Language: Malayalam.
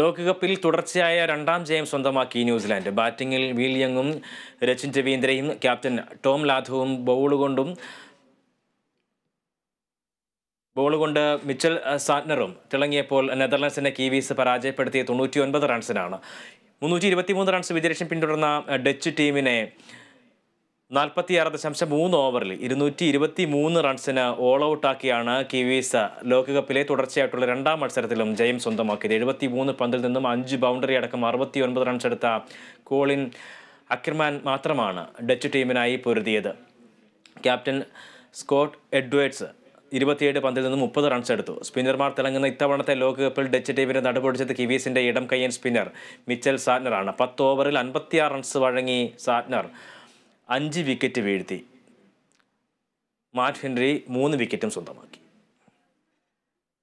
ലോകകപ്പിൽ തുടർച്ചയായ രണ്ടാം ജയം സ്വന്തമാക്കി ന്യൂസിലാൻഡ് ബാറ്റിംഗിൽ വീലിയങ്ങും രച്ചിൻ രവീന്ദ്രയും ക്യാപ്റ്റൻ ടോം ലാധവും ബൗൾ കൊണ്ടും ബോൾ കൊണ്ട് മിച്ചൽ സാറ്റ്നറും തിളങ്ങിയപ്പോൾ നെതർലൻഡ്സിനെ കീവീസ് പരാജയപ്പെടുത്തിയ തൊണ്ണൂറ്റി റൺസിനാണ് മുന്നൂറ്റി റൺസ് വിജയലക്ഷ്യം പിന്തുടർന്ന ഡച്ച് ടീമിനെ നാൽപ്പത്തിയാറ് ദശാംശം മൂന്ന് ഓവറിൽ ഇരുന്നൂറ്റി ഇരുപത്തി മൂന്ന് റൺസിന് ഓൾ ഔട്ടാക്കിയാണ് കിവീസ് ലോകകപ്പിലെ തുടർച്ചയായിട്ടുള്ള രണ്ടാം മത്സരത്തിലും ജയം സ്വന്തമാക്കിയത് എഴുപത്തി മൂന്ന് പന്തിൽ നിന്നും അഞ്ച് ബൗണ്ടറി അടക്കം അറുപത്തി ഒൻപത് റൺസ് എടുത്ത കോളിൻ അക്രമാൻ മാത്രമാണ് ഡച്ച് ടീമിനായി പൊരുതിയത് ക്യാപ്റ്റൻ സ്കോട്ട് എഡ്വേർഡ്സ് ഇരുപത്തിയേഴ് പന്തിൽ നിന്ന് മുപ്പത് റൺസ് എടുത്തു സ്പിന്നർമാർ തിളങ്ങുന്ന ഇത്തവണത്തെ ലോകകപ്പിൽ ഡച്ച് ടീമിനെ നടപടിച്ചത് കിവീസിൻ്റെ ഇടം കയ്യൻ സ്പിന്നർ മിച്ചൽ സാറ്റ്നറാണ് പത്ത് ഓവറിൽ അൻപത്തിയാറ് റൺസ് വഴങ്ങി സാറ്റ്നർ അഞ്ച് വിക്കറ്റ് വീഴ്ത്തി മാറ്റ് ഹെൻറി മൂന്ന് വിക്കറ്റും സ്വന്തമാക്കി